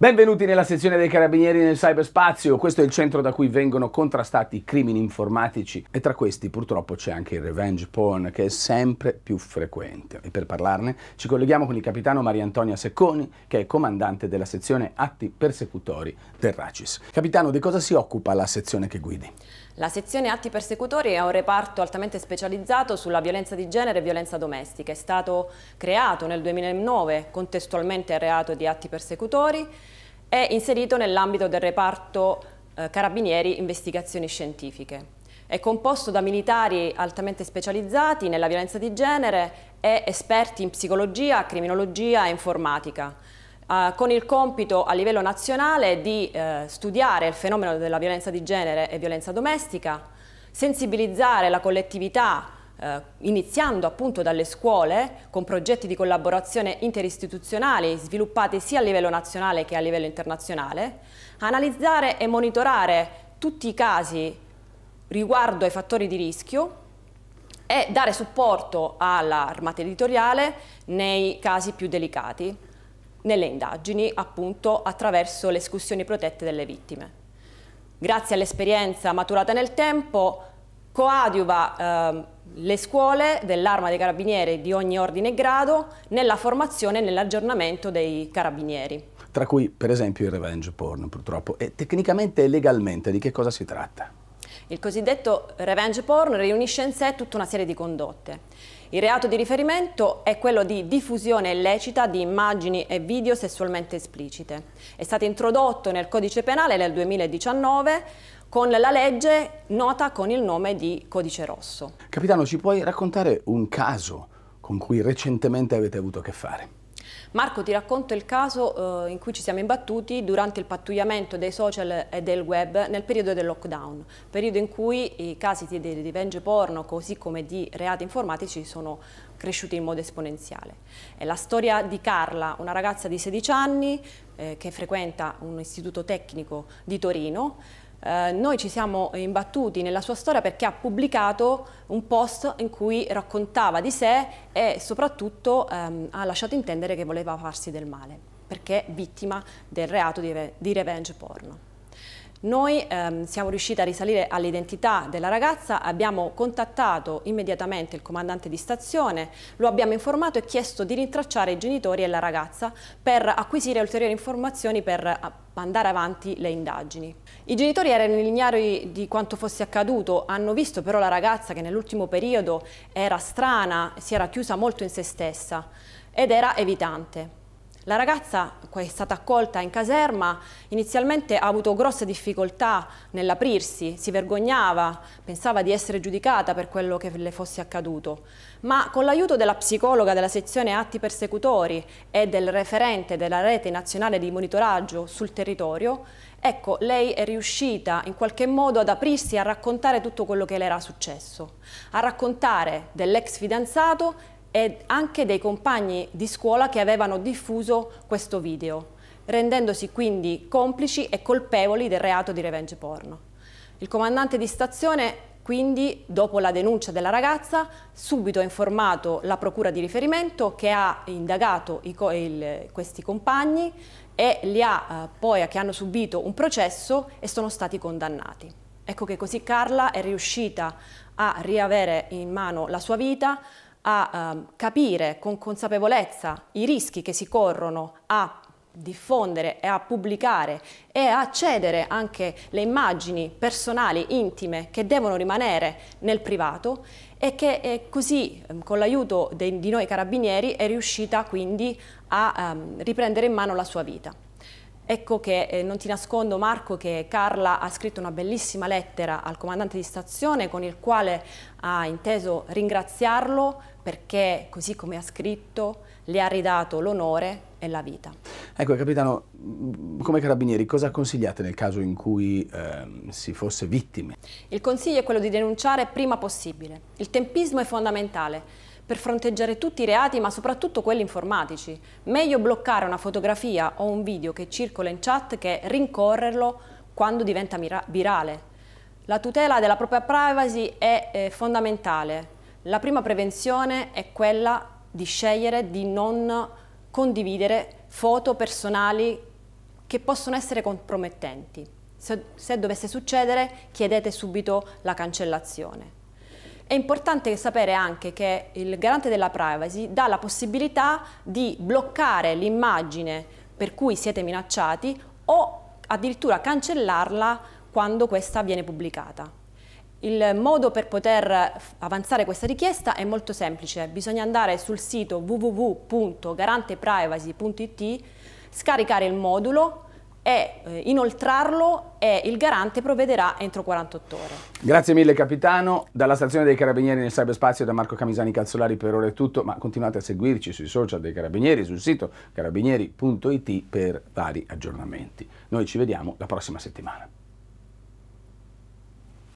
Benvenuti nella sezione dei carabinieri nel cyberspazio, questo è il centro da cui vengono contrastati i crimini informatici e tra questi purtroppo c'è anche il revenge porn che è sempre più frequente. E per parlarne ci colleghiamo con il capitano Maria Antonia Secconi che è comandante della sezione atti persecutori del RACIS. Capitano, di cosa si occupa la sezione che guidi? La sezione Atti Persecutori è un reparto altamente specializzato sulla violenza di genere e violenza domestica. È stato creato nel 2009 contestualmente al reato di atti persecutori è inserito nell'ambito del reparto eh, Carabinieri Investigazioni Scientifiche. È composto da militari altamente specializzati nella violenza di genere e esperti in psicologia, criminologia e informatica, eh, con il compito a livello nazionale di eh, studiare il fenomeno della violenza di genere e violenza domestica, sensibilizzare la collettività eh, iniziando appunto dalle scuole con progetti di collaborazione interistituzionali sviluppati sia a livello nazionale che a livello internazionale, analizzare e monitorare tutti i casi riguardo ai fattori di rischio e dare supporto all'armata editoriale nei casi più delicati, nelle indagini appunto attraverso le escursioni protette delle vittime. Grazie all'esperienza maturata nel tempo, Coadiuva eh, le scuole dell'arma dei carabinieri di ogni ordine e grado nella formazione e nell'aggiornamento dei carabinieri. Tra cui per esempio il revenge porn purtroppo. E tecnicamente e legalmente di che cosa si tratta? Il cosiddetto revenge porn riunisce in sé tutta una serie di condotte. Il reato di riferimento è quello di diffusione illecita di immagini e video sessualmente esplicite. È stato introdotto nel codice penale nel 2019 con la legge nota con il nome di Codice Rosso. Capitano, ci puoi raccontare un caso con cui recentemente avete avuto a che fare? Marco, ti racconto il caso eh, in cui ci siamo imbattuti durante il pattugliamento dei social e del web nel periodo del lockdown, periodo in cui i casi di, di revenge porno, così come di reati informatici, sono cresciuti in modo esponenziale. È la storia di Carla, una ragazza di 16 anni eh, che frequenta un istituto tecnico di Torino, eh, noi ci siamo imbattuti nella sua storia perché ha pubblicato un post in cui raccontava di sé e soprattutto ehm, ha lasciato intendere che voleva farsi del male perché vittima del reato di, re di revenge porno. Noi ehm, siamo riusciti a risalire all'identità della ragazza, abbiamo contattato immediatamente il comandante di stazione, lo abbiamo informato e chiesto di rintracciare i genitori e la ragazza per acquisire ulteriori informazioni per andare avanti le indagini. I genitori erano ignari di quanto fosse accaduto, hanno visto però la ragazza che nell'ultimo periodo era strana, si era chiusa molto in se stessa ed era evitante. La ragazza è stata accolta in caserma, inizialmente ha avuto grosse difficoltà nell'aprirsi, si vergognava, pensava di essere giudicata per quello che le fosse accaduto, ma con l'aiuto della psicologa della sezione atti persecutori e del referente della rete nazionale di monitoraggio sul territorio, ecco, lei è riuscita in qualche modo ad aprirsi e a raccontare tutto quello che le era successo, a raccontare dell'ex fidanzato e anche dei compagni di scuola che avevano diffuso questo video, rendendosi quindi complici e colpevoli del reato di revenge porno. Il comandante di stazione quindi, dopo la denuncia della ragazza, subito ha informato la procura di riferimento che ha indagato co il, questi compagni e li ha, eh, poi, che hanno subito un processo e sono stati condannati. Ecco che così Carla è riuscita a riavere in mano la sua vita, a um, capire con consapevolezza i rischi che si corrono a diffondere e a pubblicare e a cedere anche le immagini personali, intime, che devono rimanere nel privato e che eh, così ehm, con l'aiuto di noi carabinieri è riuscita quindi a um, riprendere in mano la sua vita. Ecco che eh, non ti nascondo Marco che Carla ha scritto una bellissima lettera al comandante di stazione con il quale ha inteso ringraziarlo perché così come ha scritto le ha ridato l'onore e la vita. Ecco capitano, mm, come carabinieri cosa consigliate nel caso in cui eh, si fosse vittime? Il consiglio è quello di denunciare prima possibile. Il tempismo è fondamentale per fronteggiare tutti i reati ma soprattutto quelli informatici. Meglio bloccare una fotografia o un video che circola in chat che rincorrerlo quando diventa virale. La tutela della propria privacy è eh, fondamentale. La prima prevenzione è quella di scegliere di non condividere foto personali che possono essere compromettenti. Se, se dovesse succedere chiedete subito la cancellazione. È importante sapere anche che il garante della privacy dà la possibilità di bloccare l'immagine per cui siete minacciati o addirittura cancellarla quando questa viene pubblicata. Il modo per poter avanzare questa richiesta è molto semplice, bisogna andare sul sito www.garanteprivacy.it, scaricare il modulo, e eh, inoltrarlo e il garante provvederà entro 48 ore. Grazie mille capitano, dalla stazione dei Carabinieri nel cyberspazio da Marco Camisani Calzolari per ora è tutto, ma continuate a seguirci sui social dei Carabinieri, sul sito carabinieri.it per vari aggiornamenti. Noi ci vediamo la prossima settimana.